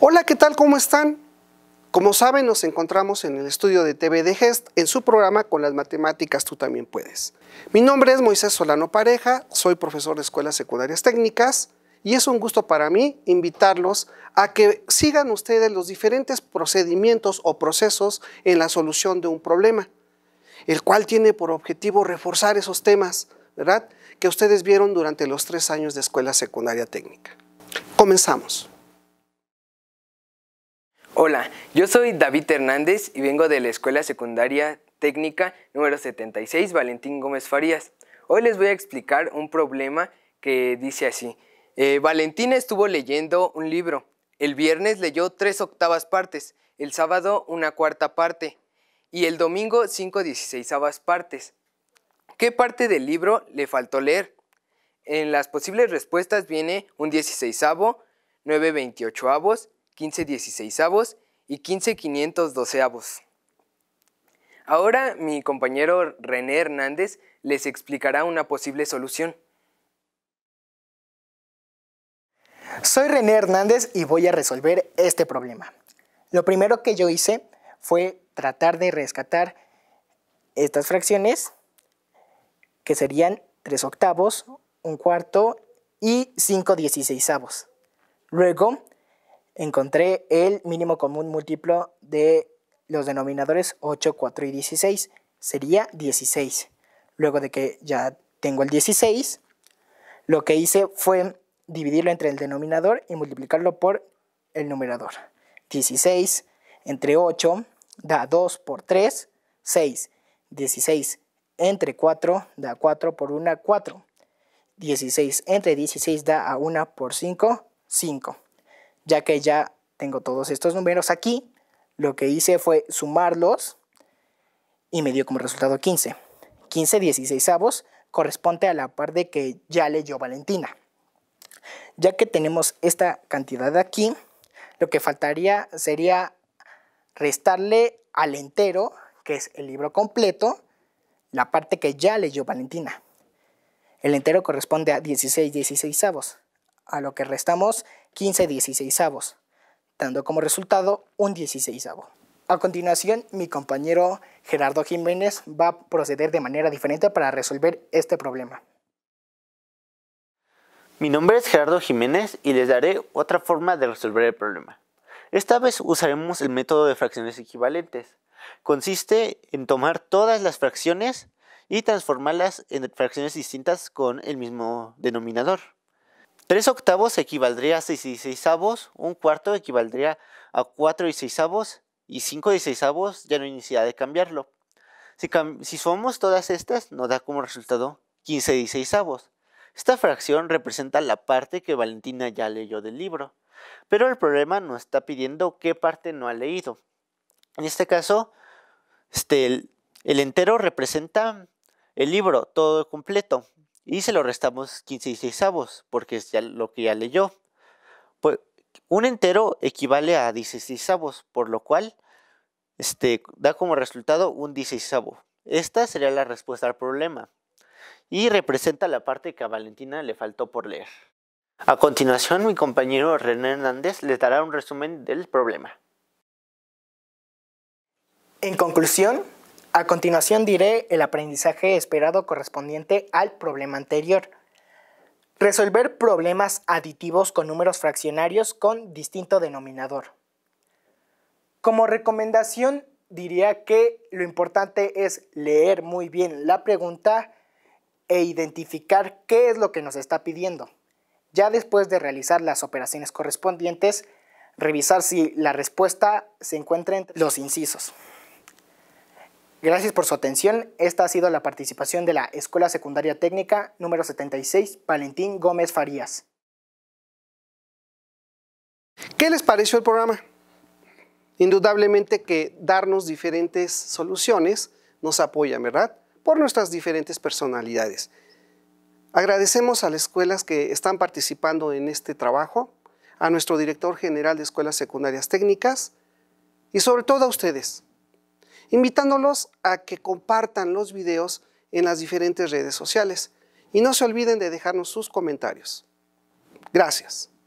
Hola, ¿qué tal? ¿Cómo están? Como saben, nos encontramos en el estudio de TV de Gest en su programa Con las matemáticas tú también puedes. Mi nombre es Moisés Solano Pareja, soy profesor de Escuelas Secundarias Técnicas y es un gusto para mí invitarlos a que sigan ustedes los diferentes procedimientos o procesos en la solución de un problema, el cual tiene por objetivo reforzar esos temas, ¿verdad?, que ustedes vieron durante los tres años de Escuela Secundaria Técnica. Comenzamos. Hola, yo soy David Hernández y vengo de la Escuela Secundaria Técnica número 76 Valentín Gómez Farías. Hoy les voy a explicar un problema que dice así. Eh, Valentín estuvo leyendo un libro. El viernes leyó tres octavas partes, el sábado una cuarta parte y el domingo cinco dieciséisavas partes. ¿Qué parte del libro le faltó leer? En las posibles respuestas viene un dieciséisavo, nueve veintiochoavos, 15 16avos y 15 512avos. Ahora mi compañero René Hernández les explicará una posible solución. Soy René Hernández y voy a resolver este problema. Lo primero que yo hice fue tratar de rescatar estas fracciones, que serían 3 octavos, 1 cuarto y 5 dieciséisavos. Luego encontré el mínimo común múltiplo de los denominadores 8, 4 y 16. Sería 16. Luego de que ya tengo el 16, lo que hice fue dividirlo entre el denominador y multiplicarlo por el numerador. 16 entre 8 da 2 por 3, 6. 16 entre 4 da 4 por 1, 4. 16 entre 16 da a 1 por 5, 5 ya que ya tengo todos estos números aquí, lo que hice fue sumarlos y me dio como resultado 15. 15 16 avos corresponde a la parte que ya leyó Valentina. Ya que tenemos esta cantidad de aquí, lo que faltaría sería restarle al entero, que es el libro completo, la parte que ya leyó Valentina. El entero corresponde a 16 16 avos, a lo que restamos 15 dieciséisavos, dando como resultado un dieciséisavo. A continuación, mi compañero Gerardo Jiménez va a proceder de manera diferente para resolver este problema. Mi nombre es Gerardo Jiménez y les daré otra forma de resolver el problema. Esta vez usaremos el método de fracciones equivalentes. Consiste en tomar todas las fracciones y transformarlas en fracciones distintas con el mismo denominador. Tres octavos equivaldría a seis y seisavos, un cuarto equivaldría a 4 y seisavos y 5 y seisavos ya no hay necesidad de cambiarlo. Si, sumamos todas estas nos da como resultado 15 y seisavos. Esta fracción representa la parte que Valentina ya leyó del libro, pero el problema no está pidiendo qué parte no ha leído. En este caso, este, el, el entero representa el libro todo completo, y se lo restamos 15 y 6 porque es lo que ya leyó. Pues, un entero equivale a 16 avos, por lo cual este, da como resultado un 16 avo. Esta sería la respuesta al problema y representa la parte que a Valentina le faltó por leer. A continuación, mi compañero René Hernández les dará un resumen del problema. En conclusión, a continuación diré el aprendizaje esperado correspondiente al problema anterior. Resolver problemas aditivos con números fraccionarios con distinto denominador. Como recomendación diría que lo importante es leer muy bien la pregunta e identificar qué es lo que nos está pidiendo. Ya después de realizar las operaciones correspondientes, revisar si la respuesta se encuentra en los incisos. Gracias por su atención. Esta ha sido la participación de la Escuela Secundaria Técnica número 76, Valentín Gómez Farías. ¿Qué les pareció el programa? Indudablemente que darnos diferentes soluciones nos apoya, ¿verdad? Por nuestras diferentes personalidades. Agradecemos a las escuelas que están participando en este trabajo, a nuestro director general de Escuelas Secundarias Técnicas y sobre todo a ustedes, invitándolos a que compartan los videos en las diferentes redes sociales y no se olviden de dejarnos sus comentarios. Gracias.